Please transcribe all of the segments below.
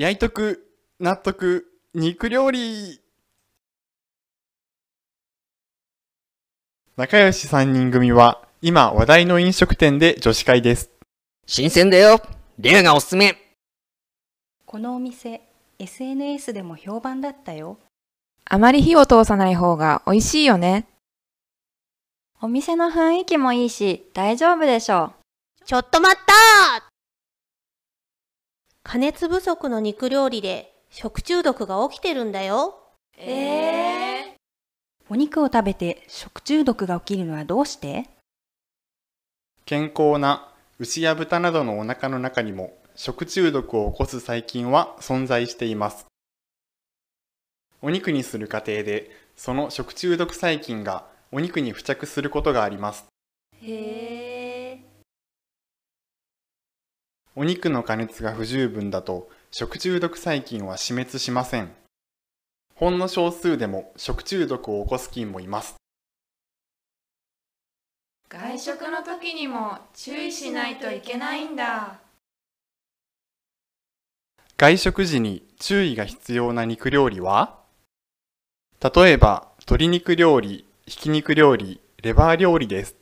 焼いとく、納得、肉料理仲良し3人組は、今話題の飲食店で女子会です。新鮮だよレアがおすすめこのお店、SNS でも評判だったよ。あまり火を通さない方が美味しいよね。お店の雰囲気もいいし、大丈夫でしょう。ちょっと待った加熱不足の肉料理で食中毒が起きてるんだよ。ええー、お肉を食べて食中毒が起きるのはどうして健康な牛や豚などのお腹の中にも食中毒を起こす細菌は存在しています。お肉にする過程でその食中毒細菌がお肉に付着することがあります。へえ。お肉の加熱が不十分だと食中毒細菌は死滅しません。ほんの少数でも食中毒を起こす菌もいます。外食の時にも注意しないといけないんだ。外食時に注意が必要な肉料理は例えば、鶏肉料理、ひき肉料理、レバー料理です。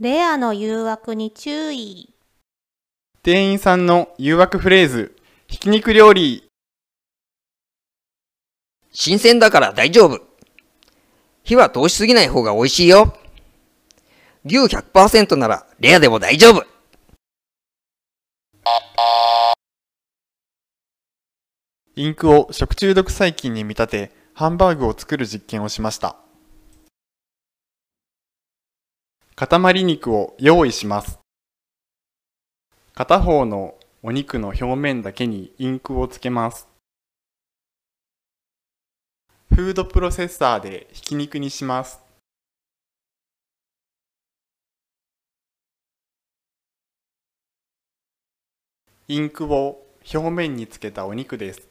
レアの誘惑に注意。店員さんの誘惑フレーズ、ひき肉料理。新鮮だから大丈夫。火は通しすぎない方が美味しいよ。牛100%ならレアでも大丈夫。インクを食中毒細菌に見立て、ハンバーグを作る実験をしました。塊肉を用意します。片方のお肉の表面だけにインクをつけます。フードプロセッサーでひき肉にします。インクを表面につけたお肉です。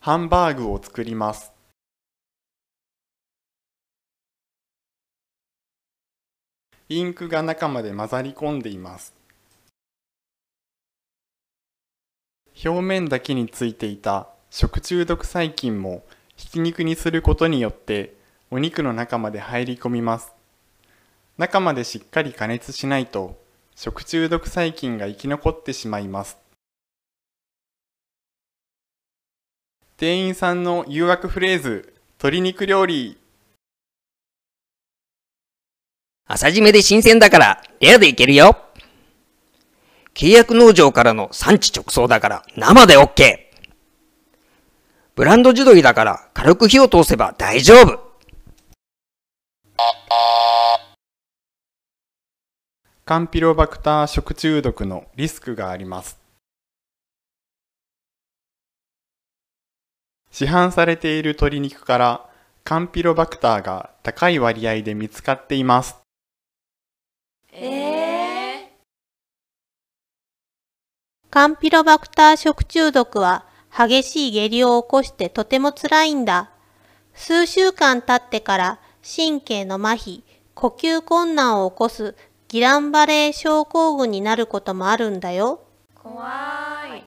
ハンバーグを作ります。インクが中まで混ざり込んでいます表面だけについていた食中毒細菌もひき肉にすることによってお肉の中まで入り込みます中までしっかり加熱しないと食中毒細菌が生き残ってしまいます店員さんの誘惑フレーズ鶏肉料理朝締めで新鮮だから、レアでいけるよ。契約農場からの産地直送だから、生で OK。ブランド地鶏だから軽く火を通せば大丈夫。カンピロバクター食中毒のリスクがあります。市販されている鶏肉からカンピロバクターが高い割合で見つかっています。えー、カンピロバクター食中毒は激しい下痢を起こしてとても辛いんだ。数週間経ってから神経の麻痺、呼吸困難を起こすギランバレー症候群になることもあるんだよ。怖い。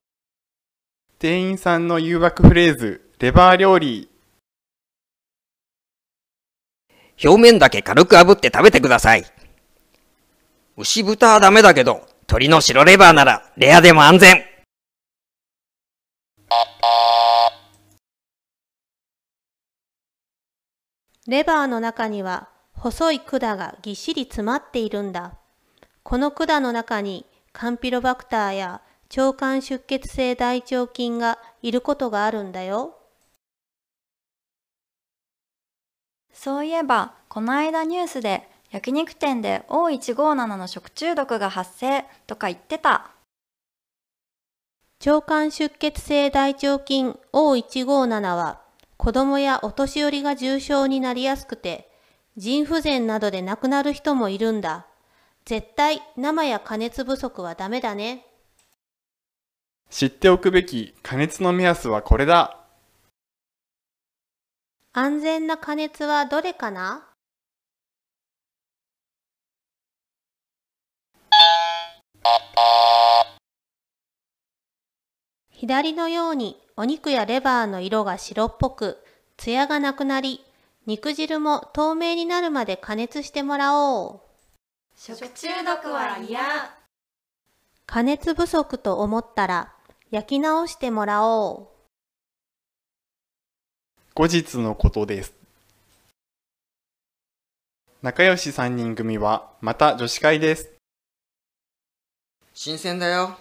店員さんの誘惑フレーズ、レバー料理。表面だけ軽く炙って食べてください。牛豚はダメだけど、鳥の白レバーならレアでも安全レバーの中には細い管がぎっしり詰まっているんだ。この管の中にカンピロバクターや腸管出血性大腸菌がいることがあるんだよ。そういえば、この間ニュースで焼肉店で O157 の食中毒が発生とか言ってた。腸管出血性大腸菌 O157 は子供やお年寄りが重症になりやすくて腎不全などで亡くなる人もいるんだ。絶対生や加熱不足はダメだね。知っておくべき加熱の目安はこれだ。安全な加熱はどれかな左のようにお肉やレバーの色が白っぽく、ツヤがなくなり、肉汁も透明になるまで加熱してもらおう。食中毒は嫌。加熱不足と思ったら、焼き直してもらおう。後日のことです。仲良し三人組はまた女子会です。新鮮だよ。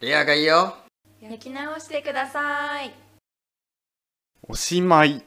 レアがいいよ。焼き直してくださいおしまい